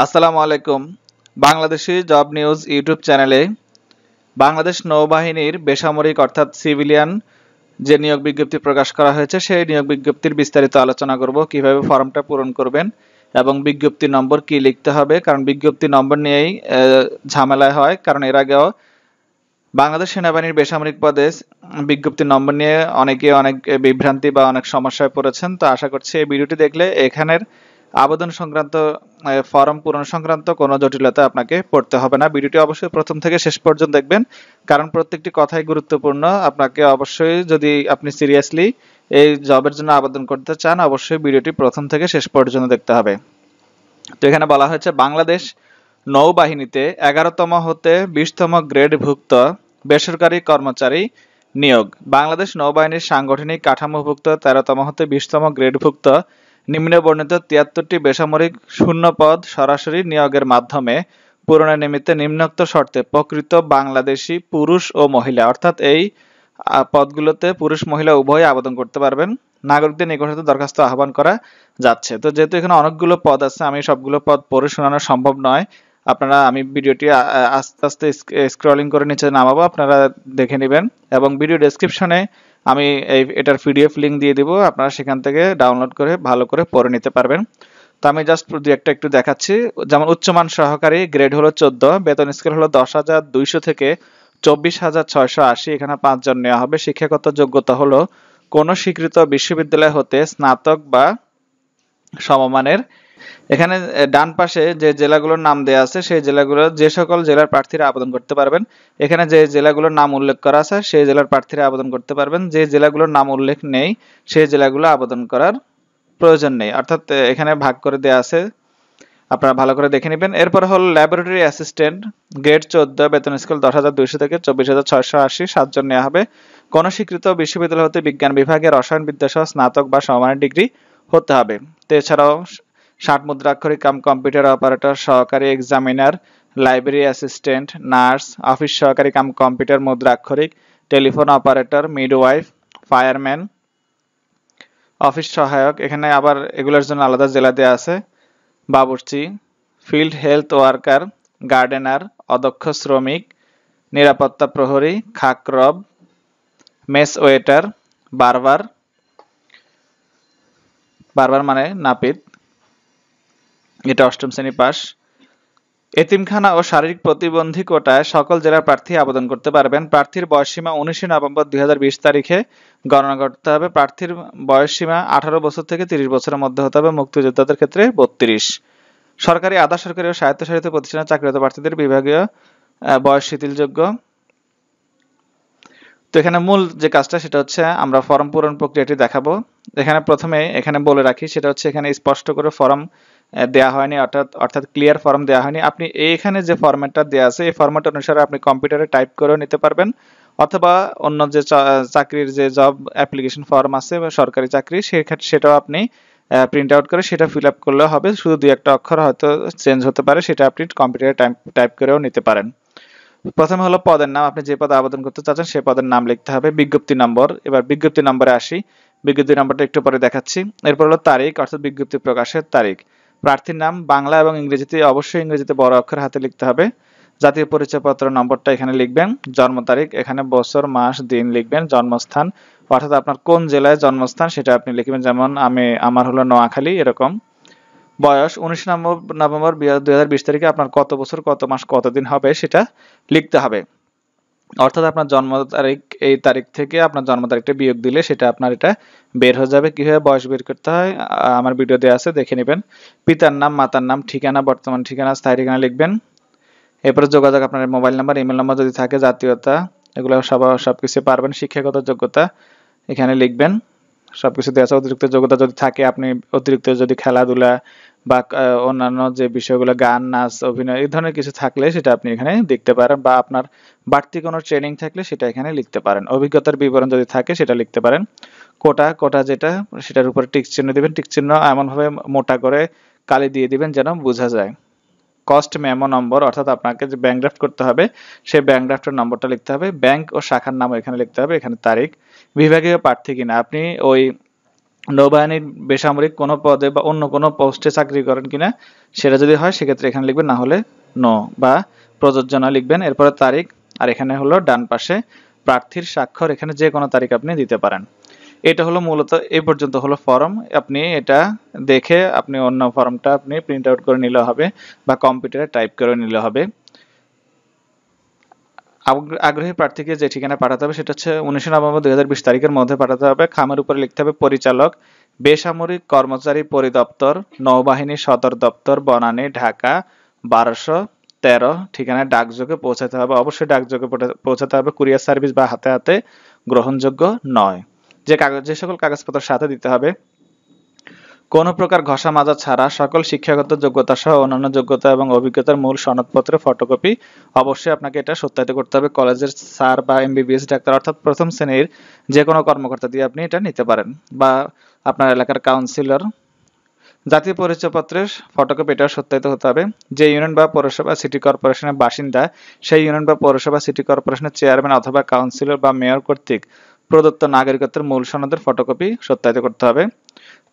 আসসালামু আলাইকুম Bangladeshi job news YouTube চ্যানেলে বাংলাদেশ নৌবাহিনীর বেসামরিক অর্থাৎ সিভিলিয়ান যে নিয়োগ বিজ্ঞপ্তি প্রকাশ করা হয়েছে সেই নিয়োগ বিজ্ঞপ্তির বিস্তারিত আলোচনা করব কিভাবে ফর্মটা পূরণ করবেন এবং বিজ্ঞপ্তি নম্বর কি লিখতে হবে কারণ বিজ্ঞপ্তি নম্বর নিয়েই ঝামেলা হয় কারণ এর আগেও বাংলাদেশ সেনাবাহিনীর বেসামরিক পদে বিজ্ঞপ্তি নম্বর নিয়ে অনেকে অনেক বিভ্রান্তি বা অনেক সমস্যায় পড়েছেন তো আশা করছি এই ভিডিওটি দেখলে এখানের আবেদন সংক্রান্ত ফর্ম পূরণ সংক্রান্ত কোনো জটিলতা আপনাকে পড়তে হবে না ভিডিওটি অবশ্যই প্রথম থেকে শেষ পর্যন্ত দেখবেন কারণ প্রত্যেকটি কথাই গুরুত্বপূর্ণ আপনাকে অবশ্যই যদি আপনি সিরিয়াসলি এই জবের জন্য আবেদন করতে চান অবশ্যই ভিডিওটি প্রথম থেকে শেষ পর্যন্ত দেখতে হবে তো এখানে বলা হয়েছে বাংলাদেশ নৌবাহিনীতে এগারোতম হতে বিশতম গ্রেডভুক্ত বেসরকারি কর্মচারী নিয়োগ বাংলাদেশ নৌবাহিনীর সাংগঠনিক কাঠামোভুক্ত তেরোতম হতে বিশতম গ্রেডভুক্ত নিম্নে বর্ণিত তিয়াত্তরটি বেসামরিক শূন্য পদ সরাসরি নিয়োগের মাধ্যমে পূরণের নিমিত্তে নিম্নোক্ত শর্তে প্রকৃত বাংলাদেশি পুরুষ ও মহিলা অর্থাৎ এই পদগুলোতে পুরুষ মহিলা উভয় আবেদন করতে পারবেন নাগরিকদের নিকটে দরখাস্ত আহ্বান করা যাচ্ছে তো যেহেতু এখানে অনেকগুলো পদ আছে আমি সবগুলো পদ পড়ে শোনানো সম্ভব নয় আপনারা আমি ভিডিওটি আস্তে আস্তে স্ক্রলিং করে নিচে নামাবো আপনারা দেখে নেবেন এবং ভিডিও ডেসক্রিপশনে আমি এই এটার পিডিএফ লিঙ্ক দিয়ে দিব আপনারা সেখান থেকে ডাউনলোড করে ভালো করে পড়ে নিতে পারবেন তো আমি জাস্ট দু একটা একটু দেখাচ্ছি যেমন উচ্চমান সহকারী গ্রেড হলো চোদ্দ বেতন স্কেল হলো দশ হাজার দুইশো থেকে চব্বিশ হাজার ছয়শো আশি এখানে পাঁচজন নেওয়া হবে শিক্ষাগত যোগ্যতা হলো কোনো স্বীকৃত বিশ্ববিদ্যালয় হতে স্নাতক বা সমমানের এখানে ডান পাশে যে জেলাগুলোর নাম দেওয়া আছে সেই জেলাগুলো যে সকল জেলার প্রার্থীরা আবেদন করতে পারবেন এখানে যে জেলাগুলোর নাম উল্লেখ করা আছে সেই জেলার প্রার্থীরা আবেদন করতে পারবেন যে জেলাগুলোর নাম উল্লেখ নেই সেই জেলাগুলো আবেদন করার প্রয়োজন নেই অর্থাৎ এখানে ভাগ করে দেওয়া আছে আপনারা ভালো করে দেখে নেবেন এরপর হল ল্যাবরেটরি অ্যাসিস্ট্যান্ট গ্রেড চোদ্দ বেতন স্কেল দশ হাজার দুইশো থেকে চব্বিশ হাজার ছয়শো আশি সাতজন নেওয়া হবে কোনো স্বীকৃত বিশ্ববিদ্যালয় হতে বিজ্ঞান বিভাগে রসায়ন বিদ্যাসহ স্নাতক বা সমানের ডিগ্রি হতে হবে তো এছাড়াও ষাট মুদ্রাক্ষরিক কাম কম্পিউটার অপারেটর সহকারী examiner library assistant nurse office সহকারী কাম কম্পিউটার মুদ্রাক্ষরিক telephone operator midwife fireman office সহায়ক এখানে আবার এগুলোর জন্য আলাদা জেলা দেওয়া আছে বাবুর্চি ফিল্ড হেলথ ওয়ার্কার গার্ডেনার অদক্ষ শ্রমিক নিরাপত্তা প্রহরী খাকরব মেস ওয়েটার বারবার বারবার মানে নাপিত এটা অষ্টম শ্রেণী পাস এতিমখানা ও শারীরিক প্রতিবন্ধী কোটায় সকল জেলার প্রার্থী আবেদন করতে পারবেন প্রার্থীর বয়সসীমা উনিশে নভেম্বর দুই তারিখে গণনা করতে হবে প্রার্থীর বয়সসীমা আঠারো বছর থেকে তিরিশ বছরের মধ্যে হতে হবে মুক্তিযোদ্ধাদের ক্ষেত্রে বত্রিশ সরকারি আধা সরকারি ও স্বায়ত্তশাসিত প্রতিষ্ঠানের চাকরিরত প্রার্থীদের বিভাগীয় বয়স শিথিলযোগ্য তো এখানে মূল যে কাজটা সেটা হচ্ছে আমরা ফর্ম পূরণ প্রক্রিয়াটি দেখাবো এখানে প্রথমে এখানে বলে রাখি সেটা হচ্ছে এখানে স্পষ্ট করে ফর্ম দেওয়া হয়নি অর্থাৎ অর্থাৎ ক্লিয়ার ফর্ম দেওয়া হয়নি আপনি এইখানে যে ফরম্যাটটা দেওয়া আছে এই ফরম্যাট অনুসারে আপনি কম্পিউটারে টাইপ করেও নিতে পারবেন অথবা অন্য যে চাকরির যে জব অ্যাপ্লিকেশন ফর্ম আছে বা সরকারি চাকরি সেক্ষেত্রে সেটাও আপনি প্রিন্ট আউট করে সেটা ফিল আপ করলে হবে শুধু দুই একটা অক্ষর হয়তো চেঞ্জ হতে পারে সেটা আপনি কম্পিউটারে টাইপ টাইপ করেও নিতে পারেন প্রথম হলো পদের নাম আপনি যে পদে আবেদন করতে চাচ্ছেন সেই পদের নাম লিখতে হবে বিজ্ঞপ্তি নম্বর এবার বিজ্ঞপ্তি নম্বরে আসি বিজ্ঞপ্তি নম্বরটা একটু পরে দেখাচ্ছি এরপর হলো তারিখ অর্থাৎ বিজ্ঞপ্তি প্রকাশের তারিখ প্রার্থীর নাম বাংলা এবং ইংরেজিতে অবশ্যই ইংরেজিতে বড় অক্ষর হাতে লিখতে হবে জাতীয় পরিচয়পত্র নম্বরটা এখানে লিখবেন জন্ম তারিখ এখানে বছর মাস দিন লিখবেন জন্মস্থান অর্থাৎ আপনার কোন জেলায় জন্মস্থান সেটা আপনি লিখবেন যেমন আমি আমার হলো নোয়াখালী এরকম বয়স উনিশ নভেম্বর নভেম্বর দুই তারিখে আপনার কত বছর কত মাস কতদিন হবে সেটা লিখতে হবে অর্থাৎ আপনার জন্ম তারিখ এই তারিখ থেকে আপনার জন্ম তারিখটা বিয়োগ দিলে সেটা আপনার এটা বের হয়ে যাবে কীভাবে বয়স বের করতে হয় আমার ভিডিও দেওয়া আছে দেখে নেবেন পিতার নাম মাতার নাম ঠিকানা বর্তমান ঠিকানা স্থায়ী ঠিকানা লিখবেন এরপরে যোগাযোগ আপনার মোবাইল নাম্বার ইমেল নাম্বার যদি থাকে জাতীয়তা এগুলো সব সব কিছু পারবেন শিক্ষাগত যোগ্যতা এখানে লিখবেন সব কিছু দেওয়া আছে অতিরিক্ত যোগ্যতা যদি থাকে আপনি অতিরিক্ত যদি খেলাধুলা বা অন্যান্য যে বিষয়গুলো গান নাচ অভিনয় এই ধরনের কিছু থাকলে সেটা আপনি এখানে দেখতে পারেন বা আপনার বাড়তি কোনো ট্রেনিং থাকলে সেটা এখানে লিখতে পারেন অভিজ্ঞতার বিবরণ যদি থাকে সেটা লিখতে পারেন কোটা কোটা যেটা সেটার উপর টিক চিহ্ন দেবেন টিক চিহ্ন এমনভাবে মোটা করে কালি দিয়ে দিবেন যেন বোঝা যায় কস্ট মেমো নম্বর অর্থাৎ আপনাকে যে ব্যাংক ড্রাফট করতে হবে সেই ব্যাংক ড্রাফটের নম্বরটা লিখতে হবে ব্যাংক ও শাখার নাম এখানে লিখতে হবে এখানে তারিখ বিভাগীয় প্রার্থী কিনা আপনি ওই নৌবাহিনীর বেসামরিক কোনো পদে বা অন্য কোনো পোস্টে চাকরি করেন কিনা সেটা যদি হয় সেক্ষেত্রে এখানে লিখবেন না হলে নো বা প্রযোজ্য না লিখবেন এরপরে তারিখ আর এখানে হলো ডান পাশে প্রার্থীর স্বাক্ষর এখানে যে কোনো তারিখ আপনি দিতে পারেন এটা হলো মূলত এই পর্যন্ত হলো ফর্ম আপনি এটা দেখে আপনি অন্য ফর্মটা আপনি প্রিন্ট আউট করে নিলে হবে বা কম্পিউটারে টাইপ করে নিলে হবে আগ্রহী প্রার্থীকে যে ঠিকানা পাঠাতে হবে সেটা হচ্ছে উনিশে নভেম্বর দুই হাজার বিশ তারিখের মধ্যে পাঠাতে হবে খামের উপরে লিখতে হবে পরিচালক বেসামরিক কর্মচারী পরিদপ্তর নৌবাহিনী সদর দপ্তর বনানী ঢাকা বারোশো তেরো ঠিকানায় ডাকযোগে পৌঁছাতে হবে অবশ্যই ডাকযোগে পৌঁছাতে হবে কুরিয়ার সার্ভিস বা হাতে হাতে গ্রহণযোগ্য নয় যে কাগজ যে সকল কাগজপত্র সাথে দিতে হবে কোনো প্রকার ঘষা মাজা ছাড়া সকল শিক্ষাগত যোগ্যতা সহ অন্যান্য যোগ্যতা এবং অভিজ্ঞতার মূল সনদপত্রের ফটোকপি অবশ্যই আপনাকে এটা সত্যায়িত করতে হবে কলেজের স্যার বা এমবিবিএস ডাক্তার অর্থাৎ প্রথম শ্রেণীর যে কোনো কর্মকর্তা দিয়ে আপনি এটা নিতে পারেন বা আপনার এলাকার কাউন্সিলর জাতীয় পরিচয়পত্রের ফটোকপি এটা সত্যায়িত হতে হবে যে ইউনিয়ন বা পৌরসভা সিটি কর্পোরেশনের বাসিন্দা সেই ইউনিয়ন বা পৌরসভা সিটি কর্পোরেশনের চেয়ারম্যান অথবা কাউন্সিলর বা মেয়র কর্তৃক প্রদত্ত নাগরিকত্বের মূল সনদের ফটোকপি সত্যায়িত করতে হবে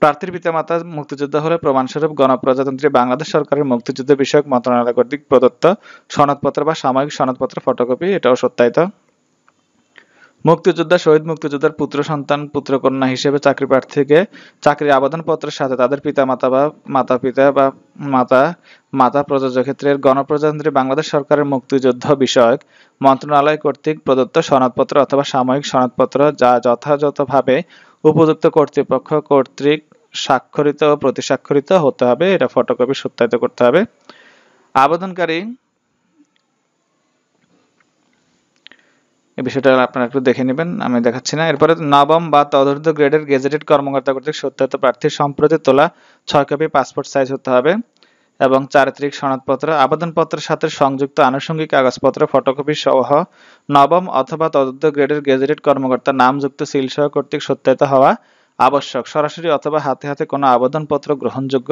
প্রার্থীর পিতামাতা মুক্তিযোদ্ধা হলে প্রমাণস্বরূপ গণপ্রজাতন্ত্রী বাংলাদেশ সরকারের মুক্তিযুদ্ধ বিষয়ক মন্ত্রণালয় কর্তৃক প্রদত্ত সনদপত্র বা সাময়িক সনদপত্র ফটোকপি এটাও সত্যায়িত মুক্তিযোদ্ধা শহীদ মুক্তিযোদ্ধার পুত্র সন্তান পুত্র কন্যা হিসেবে চাকরি প্রার্থীকে চাকরির আবেদনপত্রের সাথে তাদের পিতা মাতা বা মাতা পিতা বা মাতা মাতা প্রযোজ্য ক্ষেত্রের গণপ্রজাতন্ত্রী বাংলাদেশ সরকারের মুক্তিযুদ্ধ বিষয়ক মন্ত্রণালয় কর্তৃক প্রদত্ত সনদপত্র অথবা সাময়িক সনদপত্র যা যথাযথভাবে উপযুক্ত কর্তৃপক্ষ কর্তৃক স্বাক্ষরিত ও প্রতিস্বাক্ষরিত হতে হবে এটা ফটোকপি সত্যায়িত করতে হবে আবেদনকারী এই বিষয়টা আপনারা একটু দেখে নেবেন আমি দেখাচ্ছি না এরপরে নবম বা তদর্থ গ্রেডের গেজেটেড কর্মকর্তা কর্তৃক সত্যতা প্রার্থীর সম্প্রতি তোলা ছয় কপি পাসপোর্ট সাইজ হতে হবে এবং চারিত্রিক সনদপত্র আবেদনপত্রের সাথে সংযুক্ত আনুষঙ্গিক কাগজপত্র ফটোকপি সহ নবম অথবা তদন্ত গ্রেডের গেজেটেড কর্মকর্তা নামযুক্ত সিল সহ কর্তৃক সত্যায়িত হওয়া আবশ্যক সরাসরি অথবা হাতে হাতে কোনো আবেদনপত্র গ্রহণযোগ্য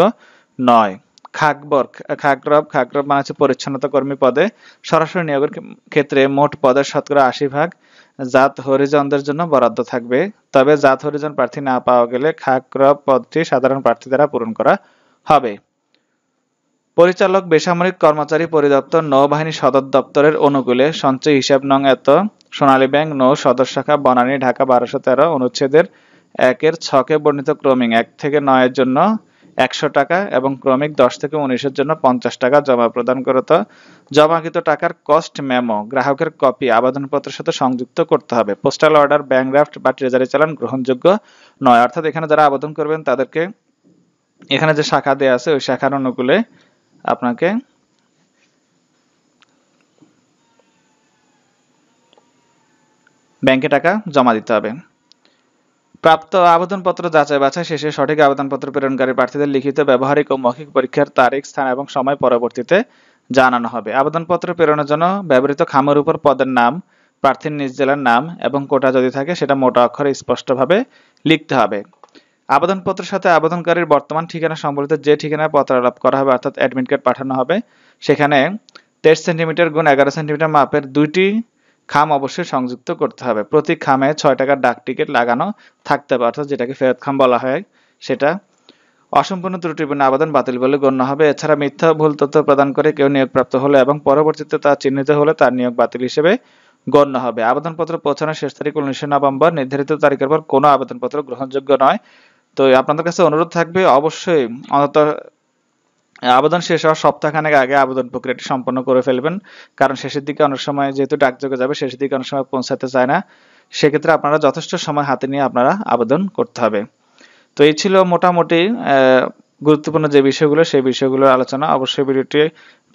নয় খাকবর্গ খাগরব খাগরব মানে হচ্ছে পরিচ্ছন্নতা কর্মী পদে সরাসরি নিয়োগের ক্ষেত্রে মোট পদের শতকরা আশি ভাগ জাত হরিজনদের জন্য বরাদ্দ থাকবে তবে জাত হরিজন প্রার্থী না পাওয়া গেলে খাগরব পদটি সাধারণ প্রার্থী দ্বারা পূরণ করা হবে পরিচালক বেসামরিক কর্মচারী পরিদপ্তর নৌবাহিনী সদর দপ্তরের অনুকূলে সঞ্চয় হিসাব নং এত সোনালী ব্যাংক নৌ সদর শাখা বনানী ঢাকা বারোশো তেরো অনুচ্ছেদের একের ছকে বর্ণিত ক্রমিং এক থেকে নয়ের জন্য একশো টাকা এবং ক্রমিক দশ থেকে উনিশের জন্য পঞ্চাশ টাকা জমা প্রদান করত জমাকৃত টাকার কস্ট মেমো গ্রাহকের কপি আবেদনপত্রের সাথে সংযুক্ত করতে হবে পোস্টাল অর্ডার ব্যাংক বা ট্রেজারি চালান গ্রহণযোগ্য নয় অর্থাৎ এখানে যারা আবেদন করবেন তাদেরকে এখানে যে শাখা দেওয়া আছে ওই শাখার অনুকূলে আপনাকে ব্যাংকে টাকা জমা দিতে হবে প্রাপ্ত আবেদনপত্র যাচাই বাছাই শেষে সঠিক আবেদনপত্র প্রেরণকারী প্রার্থীদের লিখিত ব্যবহারিক ও মৌখিক পরীক্ষার তারিখ স্থান এবং সময় পরবর্তীতে জানানো হবে আবেদনপত্র প্রেরণের জন্য ব্যবহৃত খামের উপর পদের নাম প্রার্থীর নিজ জেলার নাম এবং কোটা যদি থাকে সেটা মোটা অক্ষরে স্পষ্টভাবে লিখতে হবে আবেদনপত্রের সাথে আবেদনকারীর বর্তমান ঠিকানা সম্বলিত যে ঠিকানায় আলাপ করা হবে অর্থাৎ অ্যাডমিট কার্ড পাঠানো হবে সেখানে তেইশ সেন্টিমিটার গুণ এগারো সেন্টিমিটার মাপের দুইটি খাম অবশ্যই সংযুক্ত করতে হবে প্রতি খামে ছয় টাকার ডাক টিকিট লাগানো থাকতে পারত যেটাকে ফেরত খাম বলা হয় সেটা অসম্পূর্ণ ত্রুটিপূর্ণ আবেদন বাতিল বলে গণ্য হবে এছাড়া মিথ্যা ভুল তথ্য প্রদান করে কেউ নিয়োগপ্রাপ্ত হলে এবং পরবর্তীতে তা চিহ্নিত হলে তার নিয়োগ বাতিল হিসেবে গণ্য হবে আবেদনপত্র পৌঁছানোর শেষ তারিখ উনিশে নভেম্বর নির্ধারিত তারিখের পর কোনো আবেদনপত্র গ্রহণযোগ্য নয় তো আপনাদের কাছে অনুরোধ থাকবে অবশ্যই অন্তত আবেদন শেষ হওয়ার সপ্তাহখানেক আগে আবেদন প্রক্রিয়াটি সম্পন্ন করে ফেলবেন কারণ শেষের দিকে অনেক সময় যেহেতু ডাকযোগে যাবে শেষের দিকে অনেক সময় পৌঁছাতে চায় না সেক্ষেত্রে আপনারা যথেষ্ট সময় হাতে নিয়ে আপনারা আবেদন করতে হবে তো এই ছিল মোটামুটি গুরুত্বপূর্ণ যে বিষয়গুলো সেই বিষয়গুলোর আলোচনা অবশ্যই ভিডিওটি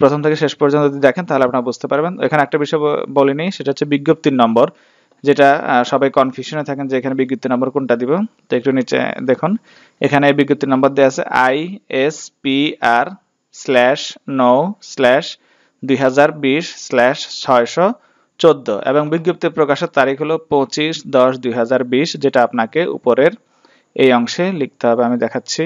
প্রথম থেকে শেষ পর্যন্ত যদি দেখেন তাহলে আপনারা বুঝতে পারবেন এখানে একটা বিষয় বলিনি সেটা হচ্ছে বিজ্ঞপ্তির নম্বর যেটা সবাই কনফিউশনে থাকেন যে এখানে বিজ্ঞপ্তি নম্বর কোনটা দিব তো একটু নিচে দেখুন এখানে বিজ্ঞপ্তি নম্বর দেওয়া আছে I S P R slash নৌ স্ল্যাশ দুই হাজার বিশ স্ল্যাশ ছয়শো চোদ্দ এবং বিজ্ঞপ্তি প্রকাশের তারিখ হলো পঁচিশ দশ দুই হাজার বিশ যেটা আপনাকে উপরের এই অংশে লিখতে হবে আমি দেখাচ্ছি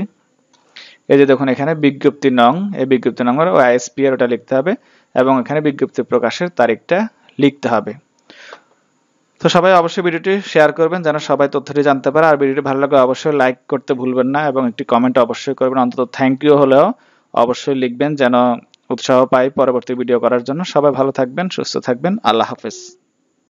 এই যে দেখুন এখানে বিজ্ঞপ্তি নং এই বিজ্ঞপ্তি নম্বর ও আইএসপিআর ওটা লিখতে হবে এবং এখানে বিজ্ঞপ্তি প্রকাশের তারিখটা লিখতে হবে তো সবাই অবশ্যই ভিডিওটি শেয়ার করবেন যেন সবাই তথ্যটি জানতে পারে আর ভিডিওটি ভালো লাগলে অবশ্যই লাইক করতে ভুলবেন না এবং একটি কমেন্ট অবশ্যই করবেন অন্তত থ্যাংক ইউ হলেও অবশ্যই লিখবেন যেন উৎসাহ পাই পরবর্তী ভিডিও করার জন্য সবাই ভালো থাকবেন সুস্থ থাকবেন আল্লাহ হাফেজ